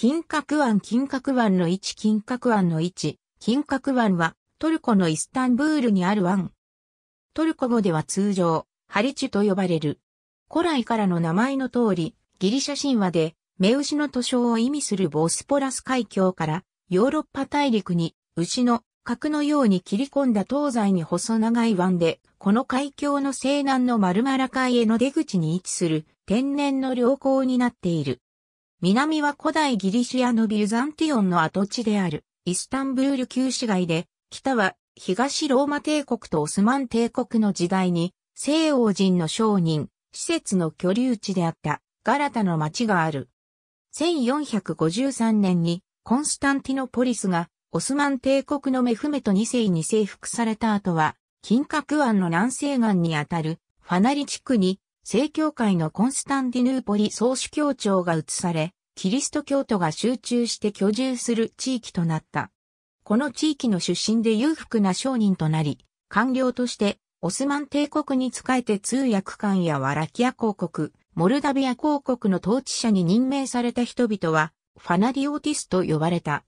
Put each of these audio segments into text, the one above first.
金閣湾金閣湾の位置金閣湾の位置金閣湾はトルコのイスタンブールにある湾。トルコ語では通常、ハリチュと呼ばれる。古来からの名前の通り、ギリシャ神話で、目牛の塗装を意味するボスポラス海峡からヨーロッパ大陸に牛の角のように切り込んだ東西に細長い湾で、この海峡の西南のマルマラ海への出口に位置する天然の良港になっている。南は古代ギリシアのビュザンティオンの跡地であるイスタンブール旧市街で、北は東ローマ帝国とオスマン帝国の時代に西欧人の商人、施設の居留地であったガラタの町がある。1453年にコンスタンティノポリスがオスマン帝国のメフメト2世に征服された後は、金閣湾の南西岸にあたるファナリ地区に正教会のコンスタンディヌーポリ総主教庁が移され、キリスト教徒が集中して居住する地域となった。この地域の出身で裕福な商人となり、官僚としてオスマン帝国に仕えて通訳官やワラキア公国、モルダビア公国の統治者に任命された人々は、ファナディオティスと呼ばれた。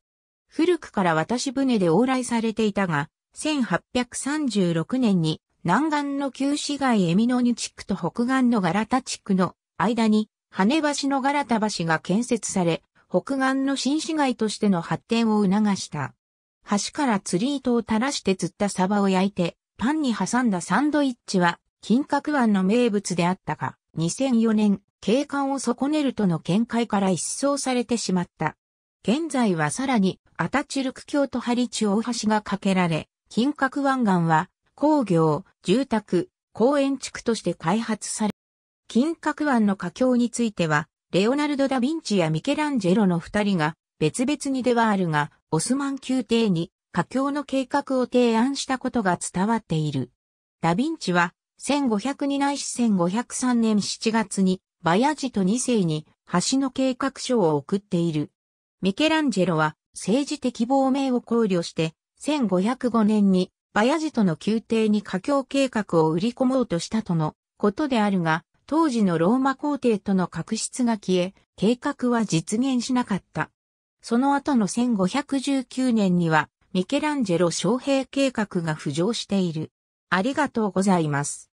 古くから渡し船で往来されていたが、1836年に南岸の旧市街エミノニ地区と北岸のガラタ地区の間に、羽橋のガラタ橋が建設され、北岸の新市街としての発展を促した。橋から釣り糸を垂らして釣ったサバを焼いて、パンに挟んだサンドイッチは、金閣湾の名物であったが、2004年、景観を損ねるとの見解から一掃されてしまった。現在はさらに、アタチルク橋とハリチ大橋が架けられ、金閣湾岸は、工業、住宅、公園地区として開発され、金閣湾の華橋については、レオナルド・ダ・ヴィンチやミケランジェロの二人が別々にではあるが、オスマン宮廷に華橋の計画を提案したことが伝わっている。ダ・ヴィンチは、1502ないし1503年7月に、バヤジと2世に橋の計画書を送っている。ミケランジェロは、政治的亡命を考慮して、1505年にバヤジとの宮廷に華僑計画を売り込もうとしたとのことであるが、当時のローマ皇帝との確執が消え、計画は実現しなかった。その後の1519年には、ミケランジェロ将兵計画が浮上している。ありがとうございます。